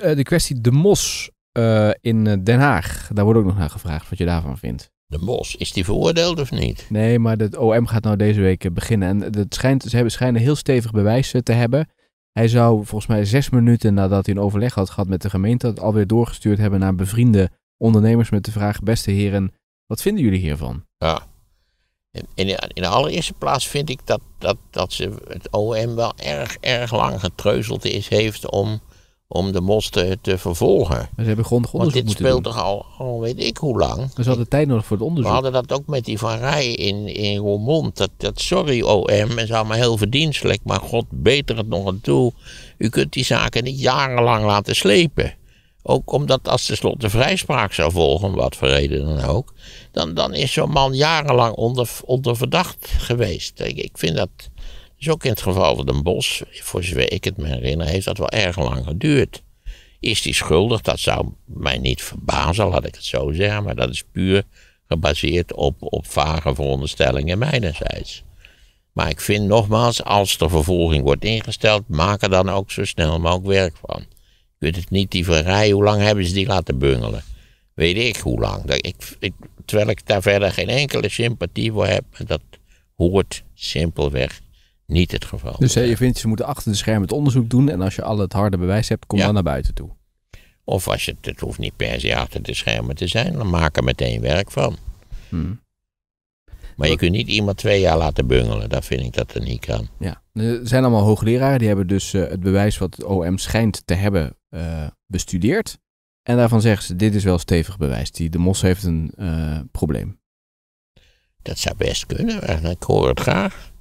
Eh, de, kwestie De Mos eh, in eh, Den Haag. Daar wordt ook nog naar gevraagd wat je daarvan vindt. De Mos, is die veroordeeld of niet? Nee, maar het OM gaat nou deze week beginnen. En het schijnt, ze hebben, schijnen heel stevig bewijs te hebben. Hij zou volgens mij zes minuten nadat hij een overleg had gehad met de gemeente... het alweer doorgestuurd hebben naar bevriende ondernemers met de vraag... beste heren, wat vinden jullie hiervan? Ja. In de, in de allereerste plaats vind ik dat, dat, dat ze het OM wel erg, erg lang getreuzeld is, heeft om om de mos te, vervolgen. Maar ze hebben grondig onderzoek Want dit speelt toch al, al weet ik hoe lang. Ze hadden tijd nodig voor het onderzoek. We hadden dat ook met die Van Rij in, in Roermond. Dat, dat sorry OM, en zou allemaal heel verdienstelijk, maar god beter het nog een toe. U kunt die zaken niet jarenlang laten slepen. Ook omdat als tenslotte vrijspraak zou volgen, wat voor reden dan ook, dan, dan is zo'n man jarenlang onder, onder verdacht geweest. Ik, ik vind dat dus ook in het geval van Den Bos, voor zover ik het me herinner, heeft dat wel erg lang geduurd. Is die schuldig? Dat zou mij niet verbazen, laat ik het zo zeggen. Maar dat is puur gebaseerd op, op vage veronderstellingen mijnerzijds. Maar ik vind nogmaals, als er vervolging wordt ingesteld, maak er dan ook zo snel mogelijk werk van. Je kunt het niet die verrij, hoe lang hebben ze die laten bungelen? Weet ik hoe lang. ik, terwijl ik daar verder geen enkele sympathie voor heb, dat hoort simpelweg niet het geval. Dus eh, je vindt ze moeten achter de schermen het onderzoek doen en als je al het harde bewijs hebt, kom dan naar buiten toe. Of als het, het hoeft niet per se achter de schermen te zijn, dan maak er meteen werk van. Hmm. Maar je kunt niet iemand twee jaar laten bungelen. dat vind ik dat er niet kan. Ja. Er zijn allemaal hoogleraren. Die hebben dus eh, het bewijs wat OM schijnt te hebben eh, bestudeerd. En daarvan zeggen ze, dit is wel stevig bewijs. Die, de mos heeft een probleem. Dat zou best kunnen. Ik hoor het graag.